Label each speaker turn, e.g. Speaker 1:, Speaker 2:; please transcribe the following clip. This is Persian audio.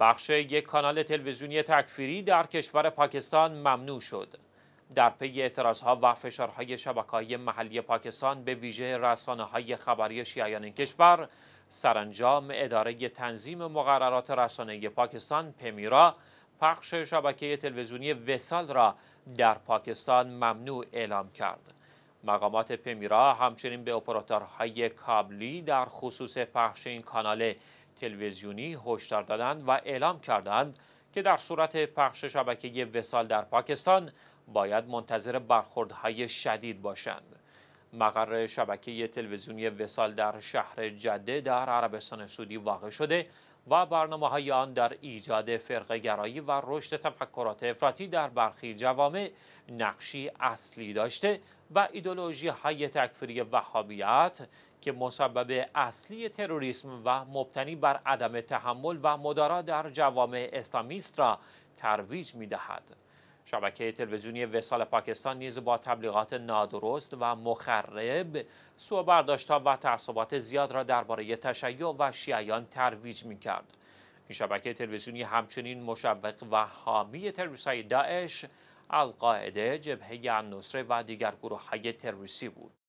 Speaker 1: بخش یک کانال تلویزیونی تکفیری در کشور پاکستان ممنوع شد. در پی ها و فشارهای های محلی پاکستان به ویژه رسانه‌های خبری شیعیان کشور، سرانجام اداره تنظیم مقررات رسانه پاکستان پمیرا پخش شبکه تلویزیونی وسال را در پاکستان ممنوع اعلام کرد. مقامات پمیرا همچنین به اپراتورهای کابلی در خصوص پخش این کانال تلویزیونی هشدار دادند و اعلام کردند که در صورت پخش شبکه وسال در پاکستان باید منتظر برخوردهای شدید باشند. مقر شبکه تلویزیونی وسال در شهر جده در عربستان سعودی واقع شده و برنامه های آن در ایجاد گرایی و رشد تفکرات افراطی در برخی جوامع نقشی اصلی داشته و ایدولوژی های تکفیری وهابیت که مسبب اصلی تروریسم و مبتنی بر عدم تحمل و مدارا در جوامع اسلامیست را ترویج می شبکه تلویزیونی وسال پاکستان نیز با تبلیغات نادرست و مخرب سوء برداشتها و تعصبات زیاد را درباره تشیع و شیعیان ترویج می کرد. این شبکه تلویزیونی همچنین مشوق و حامی تروریست داعش، القاعده، جبهه النصره و دیگر گروه های تروریستی بود.